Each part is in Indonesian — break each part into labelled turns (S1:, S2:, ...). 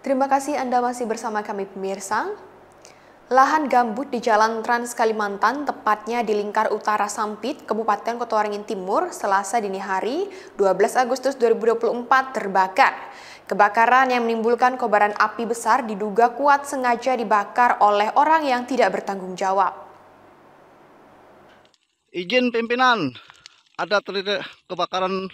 S1: Terima kasih Anda masih bersama kami pemirsa. Lahan gambut di Jalan Trans Kalimantan, tepatnya di lingkar utara Sampit, Kabupaten Kotoarangin Timur, Selasa dini hari 12 Agustus 2024 terbakar. Kebakaran yang menimbulkan kobaran api besar diduga kuat sengaja dibakar oleh orang yang tidak bertanggung jawab.
S2: Izin pimpinan, ada terjadi kebakaran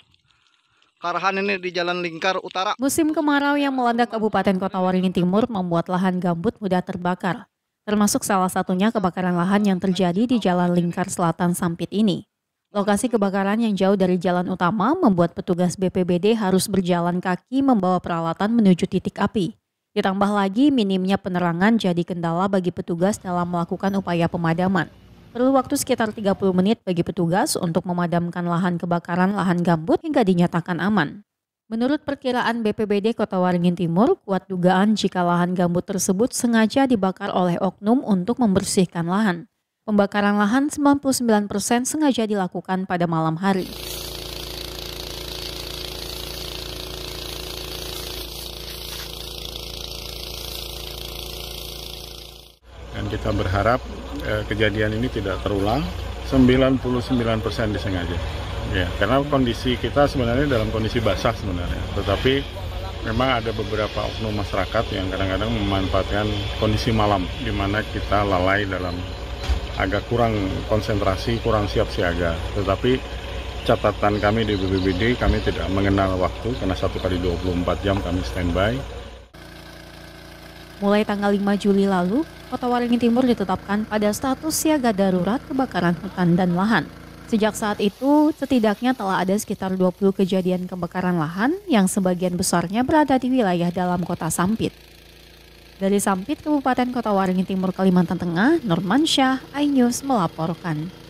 S2: Karahan ini di Jalan Lingkar Utara. Musim kemarau yang melanda Kabupaten Kota Waringin Timur membuat lahan gambut mudah terbakar, termasuk salah satunya kebakaran lahan yang terjadi di Jalan Lingkar Selatan Sampit ini. Lokasi kebakaran yang jauh dari jalan utama membuat petugas BPBD harus berjalan kaki membawa peralatan menuju titik api. Ditambah lagi minimnya penerangan jadi kendala bagi petugas dalam melakukan upaya pemadaman. Perlu waktu sekitar 30 menit bagi petugas untuk memadamkan lahan kebakaran lahan gambut hingga dinyatakan aman. Menurut perkiraan BPBD Kota Waringin Timur, kuat dugaan jika lahan gambut tersebut sengaja dibakar oleh oknum untuk membersihkan lahan. Pembakaran lahan 99% sengaja dilakukan pada malam hari.
S3: kita berharap eh, kejadian ini tidak terulang 99% disengaja ya karena kondisi kita sebenarnya dalam kondisi basah sebenarnya tetapi memang ada beberapa oknum masyarakat yang kadang-kadang memanfaatkan kondisi malam di mana kita lalai dalam agak kurang konsentrasi, kurang siap siaga. Tetapi catatan kami di BBBD kami tidak mengenal waktu karena satu kali 24 jam kami standby.
S2: Mulai tanggal 5 Juli lalu, Kota Waringin Timur ditetapkan pada status siaga darurat kebakaran hutan dan lahan. Sejak saat itu, setidaknya telah ada sekitar 20 kejadian kebakaran lahan yang sebagian besarnya berada di wilayah dalam kota Sampit. Dari Sampit, Kabupaten Kota Waringin Timur, Kalimantan Tengah, Norman Syah, iNews melaporkan.